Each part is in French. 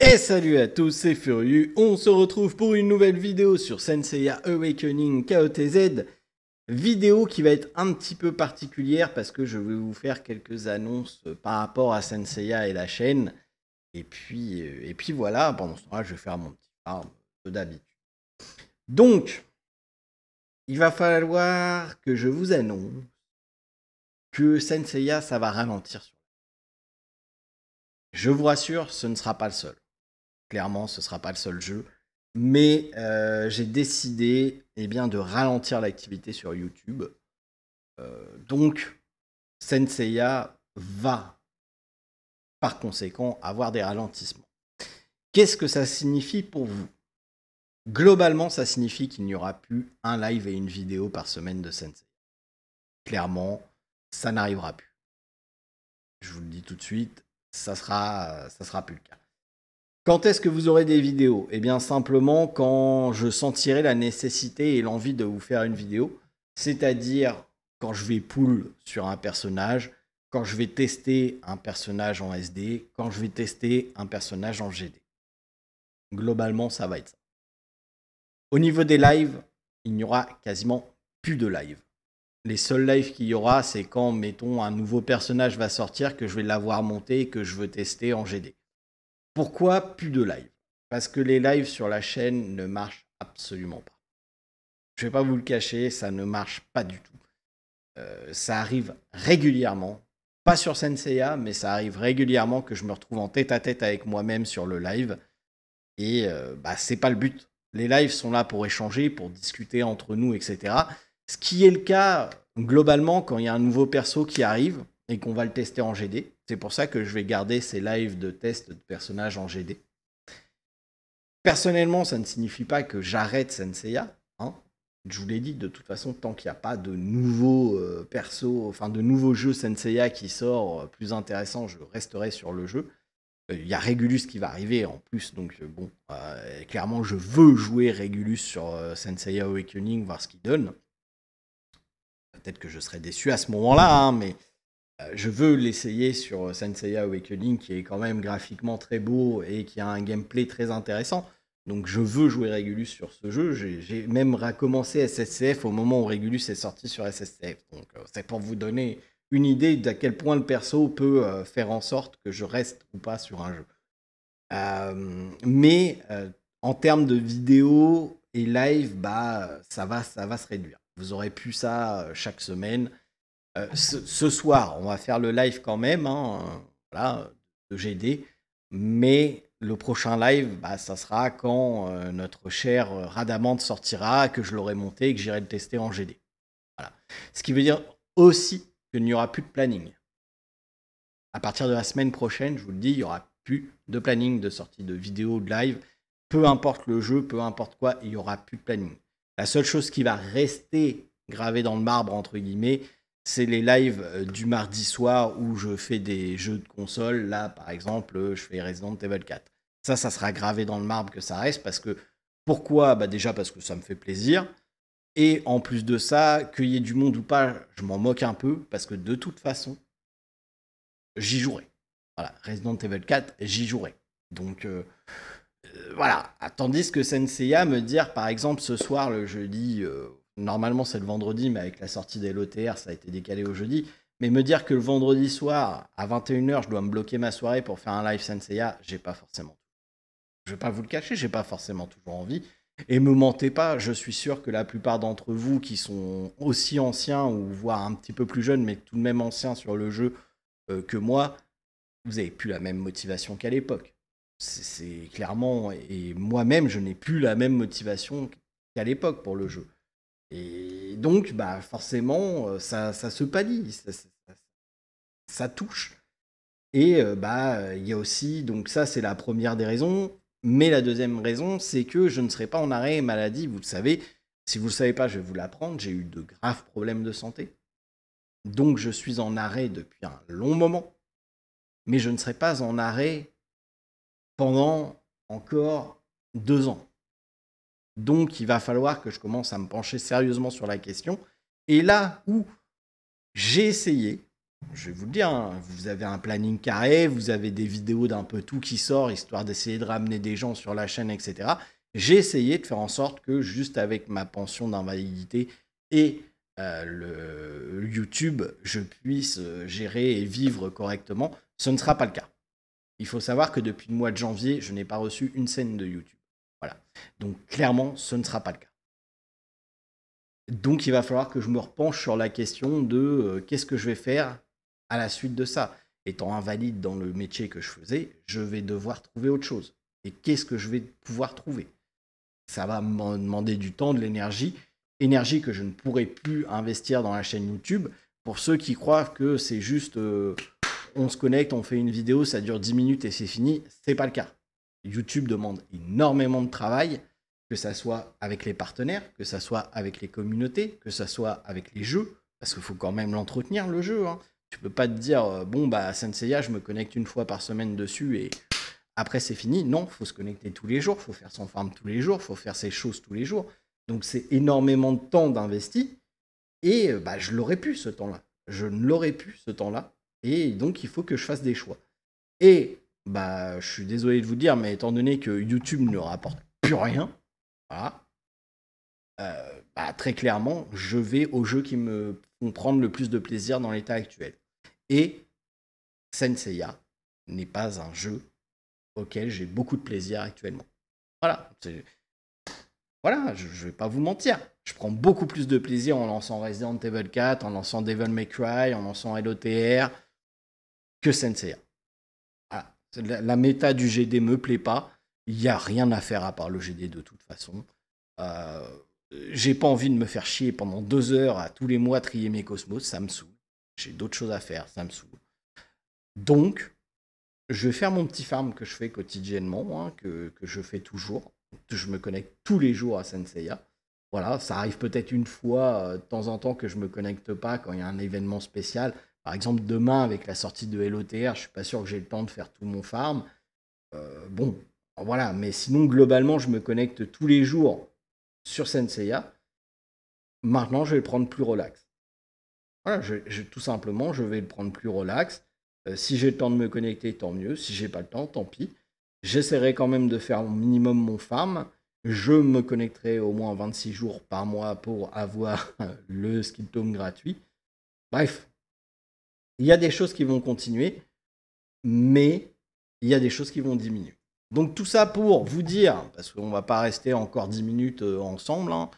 Et salut à tous, c'est Furieux. On se retrouve pour une nouvelle vidéo sur Senseiya Awakening KOTZ. Vidéo qui va être un petit peu particulière parce que je vais vous faire quelques annonces par rapport à Senseiya et la chaîne. Et puis, euh, et puis voilà, pendant ce temps-là, je vais faire mon petit farm David. Donc, il va falloir que je vous annonce que Senseiya, ça va ralentir. Je vous rassure, ce ne sera pas le seul. Clairement, ce ne sera pas le seul jeu. Mais euh, j'ai décidé eh bien, de ralentir l'activité sur YouTube. Euh, donc, Senseiya va, par conséquent, avoir des ralentissements. Qu'est-ce que ça signifie pour vous Globalement, ça signifie qu'il n'y aura plus un live et une vidéo par semaine de Sensei. Clairement, ça n'arrivera plus. Je vous le dis tout de suite, ça sera, ça sera plus le cas. Quand est-ce que vous aurez des vidéos Eh bien, simplement quand je sentirai la nécessité et l'envie de vous faire une vidéo, c'est-à-dire quand je vais pull sur un personnage, quand je vais tester un personnage en SD, quand je vais tester un personnage en GD. Globalement, ça va être ça. Au niveau des lives, il n'y aura quasiment plus de lives. Les seuls lives qu'il y aura, c'est quand, mettons, un nouveau personnage va sortir, que je vais l'avoir monté et que je veux tester en GD. Pourquoi plus de lives Parce que les lives sur la chaîne ne marchent absolument pas. Je ne vais pas vous le cacher, ça ne marche pas du tout. Euh, ça arrive régulièrement, pas sur Senseiya, mais ça arrive régulièrement que je me retrouve en tête à tête avec moi-même sur le live. Et euh, bah, c'est pas le but les lives sont là pour échanger, pour discuter entre nous, etc. Ce qui est le cas globalement quand il y a un nouveau perso qui arrive et qu'on va le tester en GD. C'est pour ça que je vais garder ces lives de test de personnages en GD. Personnellement, ça ne signifie pas que j'arrête Senseiya. Hein. Je vous l'ai dit, de toute façon, tant qu'il n'y a pas de nouveaux euh, perso, enfin de nouveaux jeux Senseiya qui sort euh, plus intéressant, je resterai sur le jeu. Il y a Regulus qui va arriver en plus, donc euh, bon, euh, clairement, je veux jouer Regulus sur euh, Sensei Awakening, voir ce qu'il donne. Peut-être que je serai déçu à ce moment-là, hein, mais euh, je veux l'essayer sur Sensei Awakening, qui est quand même graphiquement très beau et qui a un gameplay très intéressant. Donc je veux jouer Regulus sur ce jeu. J'ai même recommencé SSCF au moment où Regulus est sorti sur SSCF. Donc c'est pour vous donner une idée d'à quel point le perso peut euh, faire en sorte que je reste ou pas sur un jeu. Euh, mais euh, en termes de vidéo et live, bah, ça, va, ça va se réduire. Vous aurez pu ça chaque semaine. Ce, soir, on va faire le live quand même, hein, voilà, de GD. Mais le prochain live, bah, ça sera quand notre cher Radamante sortira, que je l'aurai monté et que j'irai le tester en GD. Voilà. Ce qui veut dire aussi qu'il n'y aura plus de planning. À partir de la semaine prochaine, je vous le dis, il n'y aura plus de planning de sortie de vidéos, de live. Peu importe le jeu, peu importe quoi, il n'y aura plus de planning. La seule chose qui va rester gravée dans le marbre, entre guillemets, c'est les lives euh, du mardi soir où je fais des jeux de console. Là, par exemple, euh, je fais Resident Evil 4. Ça, ça sera gravé dans le marbre que ça reste parce que pourquoi bah Déjà parce que ça me fait plaisir. Et en plus de ça, qu'il y ait du monde ou pas, je m'en moque un peu parce que de toute façon, j'y jouerai. Voilà, Resident Evil 4, j'y jouerai. Donc euh, euh, voilà. Tandis que Senseiya me dire, par exemple, ce soir, le jeudi, euh, normalement c'est le vendredi, mais avec la sortie des LOTR, ça a été décalé au jeudi. Mais me dire que le vendredi soir, à 21h, je dois me bloquer ma soirée pour faire un live Senseiya, j'ai pas forcément. Je vais pas vous le cacher, j'ai pas forcément toujours envie. Et me mentez pas, je suis sûr que la plupart d'entre vous qui sont aussi anciens ou voire un petit peu plus jeunes, mais tout de même anciens sur le jeu euh, que moi, vous n'avez plus la même motivation qu'à l'époque. C'est clairement, et moi-même, je n'ai plus la même motivation qu'à l'époque pour le jeu. Et donc, bah, forcément, euh, ça, ça se pallie, ça, ça touche. Et euh, bah, il y a aussi, donc ça, c'est la première des raisons. Mais la deuxième raison, c'est que je ne serai pas en arrêt maladie, vous le savez. Si vous ne le savez pas, je vais vous l'apprendre, j'ai eu de graves problèmes de santé. Donc je suis en arrêt depuis un long moment. Mais je ne serai pas en arrêt pendant encore deux ans. Donc il va falloir que je commence à me pencher sérieusement sur la question. Et là où j'ai essayé, je vais vous le dire, hein, vous avez un planning carré, vous avez des vidéos d'un peu tout qui sort, histoire d'essayer de ramener des gens sur la chaîne, etc. J'ai essayé de faire en sorte que juste avec ma pension d'invalidité et euh, le YouTube, je puisse euh, gérer et vivre correctement. Ce ne sera pas le cas. Il faut savoir que depuis le mois de janvier, je n'ai pas reçu une scène de YouTube. Voilà. Donc clairement, ce ne sera pas le cas. Donc il va falloir que je me repenche sur la question de euh, qu'est-ce que je vais faire à la suite de ça, étant invalide dans le métier que je faisais, je vais devoir trouver autre chose. Et qu'est-ce que je vais pouvoir trouver Ça va me demander du temps, de l'énergie, énergie que je ne pourrai plus investir dans la chaîne YouTube. Pour ceux qui croient que c'est juste euh, on se connecte, on fait une vidéo, ça dure 10 minutes et c'est fini, c'est pas le cas. YouTube demande énormément de travail, que ça soit avec les partenaires, que ça soit avec les communautés, que ça soit avec les jeux, parce qu'il faut quand même l'entretenir le jeu. Hein. Tu peux pas te dire, euh, bon, bah, Senseiya, je me connecte une fois par semaine dessus et après c'est fini. Non, faut se connecter tous les jours, faut faire son farm tous les jours, faut faire ses choses tous les jours. Donc c'est énormément de temps d'investi. Et euh, bah, je l'aurais pu ce temps-là. Je ne l'aurais pu ce temps-là. Et donc il faut que je fasse des choix. Et bah, je suis désolé de vous dire, mais étant donné que YouTube ne rapporte plus rien, voilà, euh, bah, très clairement, je vais aux jeux qui me font prendre le plus de plaisir dans l'état actuel. Et Senseiya n'est pas un jeu auquel j'ai beaucoup de plaisir actuellement. Voilà. Voilà, je, ne vais pas vous mentir. Je prends beaucoup plus de plaisir en lançant Resident Evil 4, en lançant Devil May Cry, en lançant LOTR que Senseiya. La, méta du GD me plaît pas. Il n'y a rien à faire à part le GD de toute façon. Euh, j'ai pas envie de me faire chier pendant deux heures à tous les mois trier mes cosmos, ça me saoule. J'ai d'autres choses à faire, ça me saoule. Donc, je vais faire mon petit farm que je fais quotidiennement, hein, que, je fais toujours. Je me connecte tous les jours à Senseiya. Voilà, ça arrive peut-être une fois euh, de temps en temps que je me connecte pas quand il y a un événement spécial. Par exemple, demain, avec la sortie de LOTR, je suis pas sûr que j'ai le temps de faire tout mon farm. Euh, bon, voilà, mais sinon, globalement, je me connecte tous les jours sur Senseiya. Maintenant, je vais le prendre plus relax. Voilà, je, tout simplement, je vais le prendre plus relax. Euh, si j'ai le temps de me connecter, tant mieux. Si j'ai pas le temps, tant pis. J'essaierai quand même de faire au minimum mon farm. Je me connecterai au moins 26 jours par mois pour avoir le skin tome gratuit. Bref, il y a des choses qui vont continuer, mais il y a des choses qui vont diminuer. Donc tout ça pour vous dire, parce qu'on ne va pas rester encore 10 minutes euh, ensemble, hein,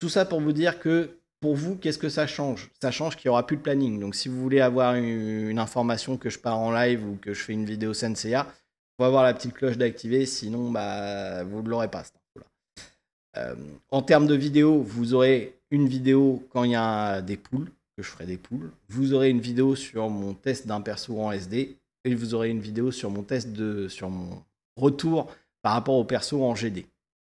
tout ça pour vous dire que pour vous, qu'est-ce que ça change Ça change qu'il n'y aura plus de planning. Donc si vous voulez avoir une, information que je pars en live ou que je fais une vidéo Senseiya, il faut avoir la petite cloche d'activer, sinon bah, vous ne l'aurez pas. Euh, en termes de vidéo, vous aurez une vidéo quand il y a des poules, que je ferai des poules. Vous aurez une vidéo sur mon test d'un perso en SD et vous aurez une vidéo sur mon test de sur mon retour par rapport au perso en GD.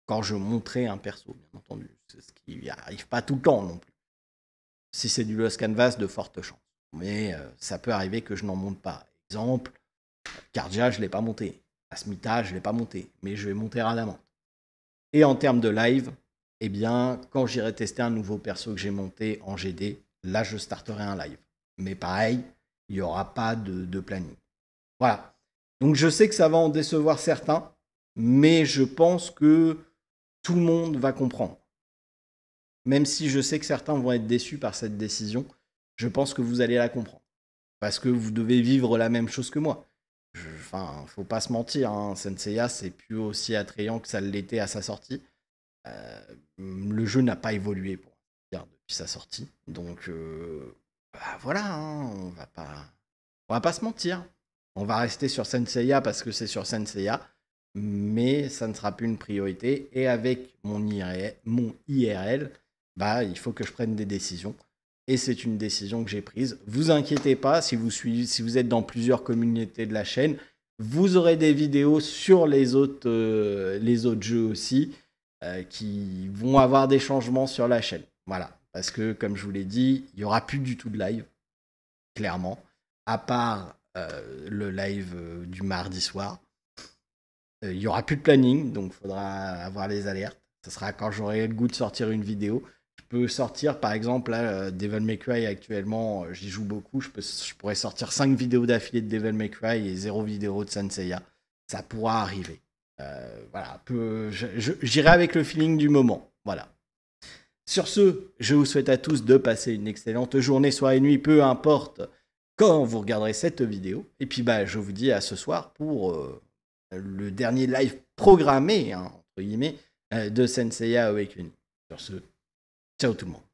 Quand je montrais un perso, bien entendu. C'est ce qui n'arrive pas tout le temps non plus. Si c'est du Lost Canvas, de fortes chances. Mais euh, ça peut arriver que je n'en monte pas. Exemple, Cardia, je ne l'ai pas monté. Asmita, je ne l'ai pas monté. Mais je vais monter Radamant. Et en termes de live, eh bien, quand j'irai tester un nouveau perso que j'ai monté en GD, là, je starterai un live. Mais pareil, il n'y aura pas de, de planning. Voilà, donc je sais que ça va en décevoir certains, mais je pense que tout le monde va comprendre. Même si je sais que certains vont être déçus par cette décision, je pense que vous allez la comprendre. Parce que vous devez vivre la même chose que moi. enfin, faut pas se mentir, hein, c'est plus aussi attrayant que ça l'était à sa sortie. Euh, le jeu n'a pas évolué hein, depuis sa sortie. Donc euh, bah voilà, hein, on va pas, on va pas se mentir. On va rester sur Senseiya parce que c'est sur Senseiya, mais ça ne sera plus une priorité. Et avec mon IRL, bah, il faut que je prenne des décisions. Et c'est une décision que j'ai prise. Vous inquiétez pas, si vous, si vous êtes dans plusieurs communautés de la chaîne, vous aurez des vidéos sur les autres, euh, les autres jeux aussi euh, qui vont avoir des changements sur la chaîne. Voilà. Parce que, comme je vous l'ai dit, il n'y aura plus du tout de live, clairement. À part euh, le live euh, du mardi soir. Euh, il n'y aura plus de planning, donc il faudra avoir les alertes. Ce sera quand j'aurai le goût de sortir une vidéo. Je peux sortir, par exemple, là, Devil May Cry actuellement, j'y joue beaucoup. Je, pourrais sortir 5 vidéos d'affilée de Devil May Cry et 0 vidéo de Sanseiya. Ça pourra arriver. voilà, j'irai avec le feeling du moment. Voilà. Sur ce, je vous souhaite à tous de passer une excellente journée, soirée, nuit, peu importe quand vous regarderez cette vidéo. Et puis bah, je vous dis à ce soir pour euh, le dernier live programmé, hein, entre guillemets, euh, de Senseiya Awakening. Sur ce, ciao tout le monde.